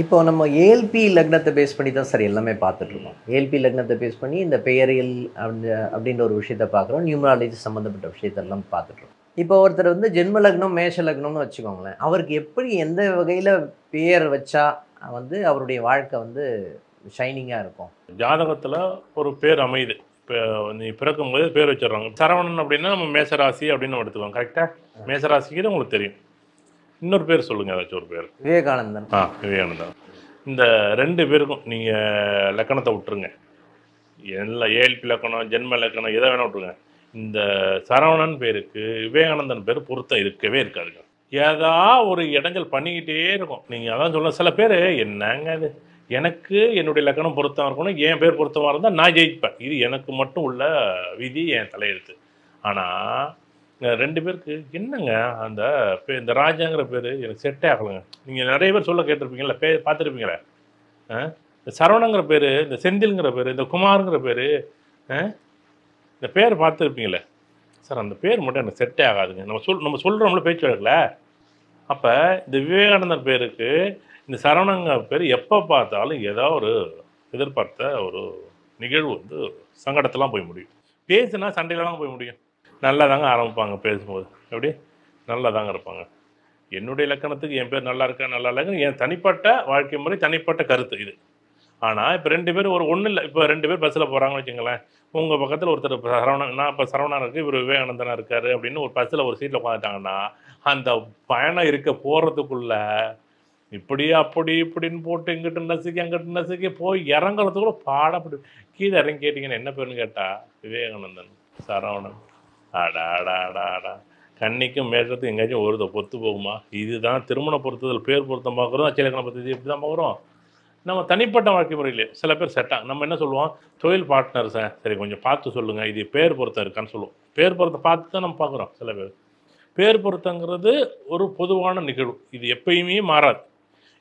இப்போ நம்ம ஏல்பி லக்னத்தை பேஸ் பண்ணி தான் சார் எல்லாமே பார்த்துட்ருக்கோம் ஏல்பி லக்னத்தை பேஸ் பண்ணி இந்த பெயரியல் அப்படின்ற ஒரு விஷயத்த பார்க்குறோம் நியூமராலஜி சம்மந்தப்பட்ட விஷயத்தெல்லாம் பார்த்துட்ருக்கோம் இப்போ ஒருத்தர் வந்து ஜென்ம லக்னம் மேஷ லக்னம்னு வச்சுக்கோங்களேன் அவருக்கு எப்படி எந்த வகையில் பெயர் வச்சா வந்து அவருடைய வாழ்க்கை வந்து ஷைனிங்காக இருக்கும் ஜாதகத்தில் ஒரு பேர் அமையுது நீ பிறக்கும் போது பேர் வச்சிடுறாங்க சரவணன் அப்படின்னா நம்ம மேசராசி அப்படின்னு நம்ம எடுத்துக்கோங்க கரெக்டாக மேசராசிக்கு உங்களுக்கு தெரியும் இன்னொரு பேர் சொல்லுங்க ஏதாச்சும் ஒரு பேர் விவேகானந்தன் ஆ விவேகானந்தன் இந்த ரெண்டு பேருக்கும் நீங்கள் லக்கணத்தை விட்டுருங்க எல்லாம் ஏழ்பி லக்கணம் ஜென்ம லக்கணம் எதை வேணால் விட்டுருங்க இந்த சரவணன் பேருக்கு விவேகானந்தன் பேர் பொருத்தம் இருக்கவே இருக்காதுங்க ஏதா ஒரு இடங்கள் பண்ணிக்கிட்டே இருக்கும் நீங்கள் அதான் சொல்ல சில பேர் என்னங்க அது எனக்கு என்னுடைய லக்கணம் பொருத்தமாக இருக்கணும் என் பேர் பொருத்தமாக இருந்தால் நான் ஜெயிப்பேன் இது எனக்கு மட்டும் உள்ள விதி என் தலையெழுத்து ஆனால் ரெண்டு பேருக்கு என்னங்க அந்த இந்த ராஜாங்கிற பேர் எனக்கு செட்டே ஆகலைங்க நீங்கள் நிறைய பேர் சொல்ல கேட்டிருப்பீங்களா பே பார்த்துருப்பீங்களே இந்த சரவணங்கிற பேர் இந்த செந்தில்ங்கிற பேர் இந்த குமாருங்கிற பேர் இந்த பேர் பார்த்துருப்பீங்களே சார் அந்த பேர் மட்டும் எனக்கு செட்டே ஆகாதுங்க நம்ம சொல் நம்ம சொல்கிறோம்ல பேச்சு வழக்கில் அப்போ இந்த விவேகானந்தர் பேருக்கு இந்த சரவணங்க பேர் எப்போ பார்த்தாலும் ஏதோ ஒரு எதிர்பார்த்த ஒரு நிகழ்வு வந்து சங்கடத்தெலாம் போய் முடியும் பேசுனா சண்டையிலலாம் போய் முடியும் நல்லா தாங்க ஆரம்பிப்பாங்க பேசும்போது எப்படி நல்லா தாங்க இருப்பாங்க என்னுடைய இலக்கணத்துக்கு என் பேர் நல்லா இருக்கா நல்லா இல்லைங்க என் தனிப்பட்ட வாழ்க்கை முறை தனிப்பட்ட கருத்து இது ஆனால் இப்போ ரெண்டு பேர் ஒரு ஒன்றும் இல்லை இப்போ ரெண்டு பேர் பஸ்ஸில் போகிறாங்கன்னு வச்சுங்களேன் உங்கள் பக்கத்தில் ஒருத்தர் சரவணன் நான் இப்போ சரவணன் இருக்குது இவர் விவேகானந்தனா இருக்கார் அப்படின்னு ஒரு பஸ்ஸில் ஒரு சீட்டில் உட்காந்துட்டாங்கன்னா அந்த பயணம் இருக்க போகிறதுக்குள்ள இப்படி அப்படி இப்படின்னு போட்டு இங்கிட்டு நசுக்கி அங்கிட்ட நசுக்கி போய் இறங்குறதுக்குள்ள பாடப்படு கீழே இறங்கி கேட்டிங்கன்னா என்ன பேருன்னு கேட்டால் விவேகானந்தன் சரவணன் அடாடாடாடா கண்ணிக்கும் மேகத்துக்கும் எங்கேயாச்சும் ஒரு பொத்து போகுமா இதுதான் திருமண பொருத்துதல் பேர் பொருத்தம் பார்க்குறோம் அச்சலக்கணம் பற்றி இப்படி தான் பார்க்குறோம் நம்ம தனிப்பட்ட வாழ்க்கை முறையில் சில பேர் செட்டாக நம்ம என்ன சொல்லுவோம் தொழில் பார்ட்னர் சார் சரி கொஞ்சம் பார்த்து சொல்லுங்கள் இது பேர் பொருத்தம் இருக்கான்னு சொல்லுவோம் பேர் பொருத்தம் பார்த்து தான் நம்ம பார்க்குறோம் சில பேர் பேர் பொருத்தங்கிறது ஒரு பொதுவான நிகழ்வு இது எப்பயுமே மாறாது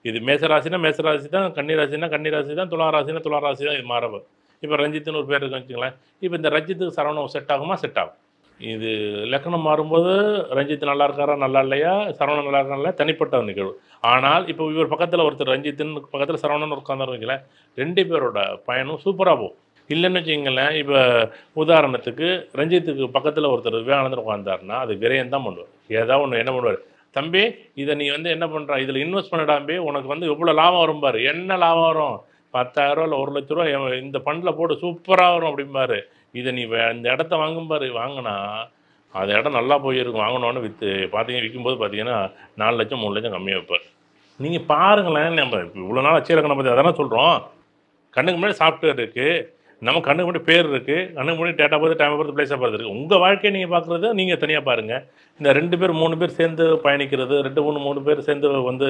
இது மேசராசினா மேசராசி தான் கன்னிராசினா கன்னிராசி தான் துளாராசினா துளாராசி தான் இது மாறவர் இப்போ ரஞ்சித்துன்னு ஒரு பேர் இருக்கு வச்சுங்களேன் இப்போ இந்த ரஞ்சித்துக்கு சரவணம் செட் ஆகுமா செட் ஆகும் இது லக்கணம் மாறும்போது ரஞ்சித் நல்லா இருக்காரா நல்லா இல்லையா சரவணன் நல்லா இருக்காங்களா தனிப்பட்ட நிகழ்வு ஆனால் இப்போ இவர் பக்கத்தில் ஒருத்தர் ரஞ்சித்தின் பக்கத்தில் சரவணன் உட்காந்துரு ரெண்டு பேரோட பயணம் சூப்பராக போகும் இல்லைன்னு வச்சிங்களேன் இப்போ உதாரணத்துக்கு ரஞ்சித்துக்கு பக்கத்தில் ஒருத்தர் விவேகானந்தர் உட்காந்தாருன்னா அது விரயம் தான் பண்ணுவார் ஏதாவது ஒன்று என்ன பண்ணுவார் தம்பி இதை நீ வந்து என்ன பண்ணுற இதில் இன்வெஸ்ட் பண்ணிடாமே உனக்கு வந்து எவ்வளோ லாபம் வரும் பாரு என்ன லாபம் வரும் பத்தாயிரம் இல்லை ஒரு லட்ச ரூபா இந்த பண்டில் போட்டு சூப்பராக வரும் அப்படிம்பாரு இதை நீ இந்த இடத்த வாங்கும் பாரு வாங்கினா அந்த இடம் நல்லா போயிருக்கும் வாங்கினோன்னு விற்று பார்த்தீங்க விற்கும்போது பார்த்தீங்கன்னா நாலு லட்சம் மூணு லட்சம் கம்மியாக வைப்பார் நீங்கள் பாருங்களேன் நம்ம இவ்வளோ நாள் அச்சீரக்கணம் பற்றி அதெல்லாம் சொல்கிறோம் கண்ணுக்கு முன்னாடி சாஃப்ட்வேர் இருக்குது நம்ம கண்ணு முன்னாடி பேர் இருக்குது கண்ணு முன்னாடி டேட்டா பார்த்து டைம் பார்த்து பிளேஸாக பார்த்து இருக்கு உங்கள் வாழ்க்கையை நீங்கள் பார்க்குறது நீங்கள் தனியாக பாருங்கள் இந்த ரெண்டு பேர் மூணு பேர் சேர்ந்து பயணிக்கிறது ரெண்டு மூணு மூணு பேர் சேர்ந்து வந்து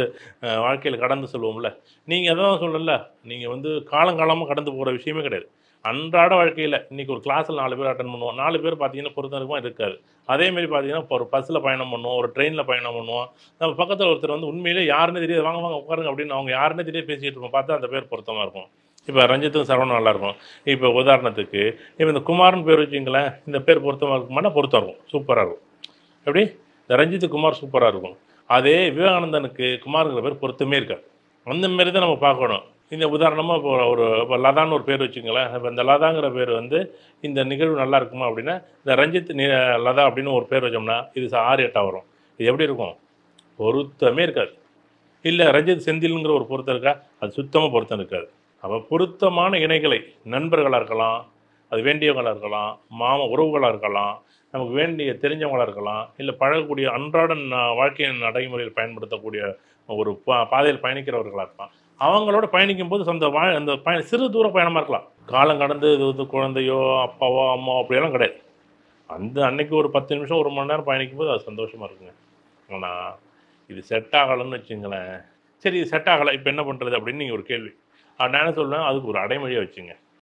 வாழ்க்கையில் கடந்து சொல்லுவோம்ல நீங்கள் எதாவது சொல்லல நீங்கள் வந்து காலங்காலமாக கடந்து போகிற விஷயமே கிடையாது அன்றாட வாழ்க்கையில் இன்றைக்கி ஒரு கிளாஸில் நாலு பேர் அட்டன் பண்ணுவோம் நாலு பேர் பார்த்தீங்கன்னா பொருத்தருக்குமா இருக்காது அதேமாரி பார்த்தீங்கன்னா இப்போ ஒரு பஸ்ஸில் பயணம் பண்ணுவோம் ஒரு ட்ரெயினில் பயணம் பண்ணுவோம் நம்ம பக்கத்தில் ஒருத்தர் வந்து உண்மையிலே யாருன்னு தெரியாது வாங்க வாங்க உட்காருங்க அப்படின்னு அவங்க யாருன்னு தெரியாது பேசிக்கிட்டு இருப்போம் பார்த்தா அந்த பேர் பொருத்தமாக இருக்கும் இப்போ ரஞ்சித்தும் சரவணும் நல்லாயிருக்கும் இப்போ உதாரணத்துக்கு இப்போ இந்த குமார்னு பேர் வச்சுங்களேன் இந்த பேர் பொருத்தமாக இருக்குமானா பொருத்தம் இருக்கும் சூப்பராக இருக்கும் எப்படி இந்த ரஞ்சித்து குமார் சூப்பராக இருக்கும் அதே விவேகானந்தனுக்கு குமாருங்கிற பேர் பொருத்தமே இருக்காது அந்த மாரி தான் நம்ம பார்க்கணும் இந்த உதாரணமாக இப்போ ஒரு இப்போ லதான்னு ஒரு பேர் வச்சுங்களேன் இப்போ இந்த லதாங்கிற பேர் வந்து இந்த நிகழ்வு நல்லா இருக்குமா அப்படின்னா இந்த ரஞ்சித் லதா அப்படின்னு ஒரு பேர் வச்சோம்னா இது ஆறு எட்டாக வரும் இது எப்படி இருக்கும் பொருத்தமே இருக்காது இல்லை ரஞ்சித் செந்தில்ங்கிற ஒரு பொருத்தம் இருக்கா அது சுத்தமாக பொருத்தம் இருக்காது அப்போ பொருத்தமான இணைகளை நண்பர்களாக இருக்கலாம் அது வேண்டியவங்களாக இருக்கலாம் மாம உறவுகளாக இருக்கலாம் நமக்கு வேண்டிய தெரிஞ்சவங்களாக இருக்கலாம் இல்லை பழகக்கூடிய அன்றாட வாழ்க்கையின் நடைமுறையில் பயன்படுத்தக்கூடிய ஒரு பா பாதையில் பயணிக்கிறவர்களாக இருக்கலாம் அவங்களோட பயணிக்கும் போது அந்த வா அந்த பயணம் சிறு தூர பயணமாக இருக்கலாம் காலம் கடந்து இது வந்து குழந்தையோ அப்பாவோ அம்மாவோ அப்படியெல்லாம் கிடையாது அந்த அன்னைக்கு ஒரு பத்து நிமிஷம் ஒரு மணி நேரம் பயணிக்கும் போது அது சந்தோஷமாக இருக்குங்க ஆனால் இது செட் ஆகலைன்னு வச்சுங்களேன் சரி இது செட் ஆகலை இப்போ என்ன பண்ணுறது அப்படின்னு நீங்கள் ஒரு கேள்வி நான் என்ன சொல்லுவேன் அதுக்கு ஒரு அடைமொழியாக வச்சுங்க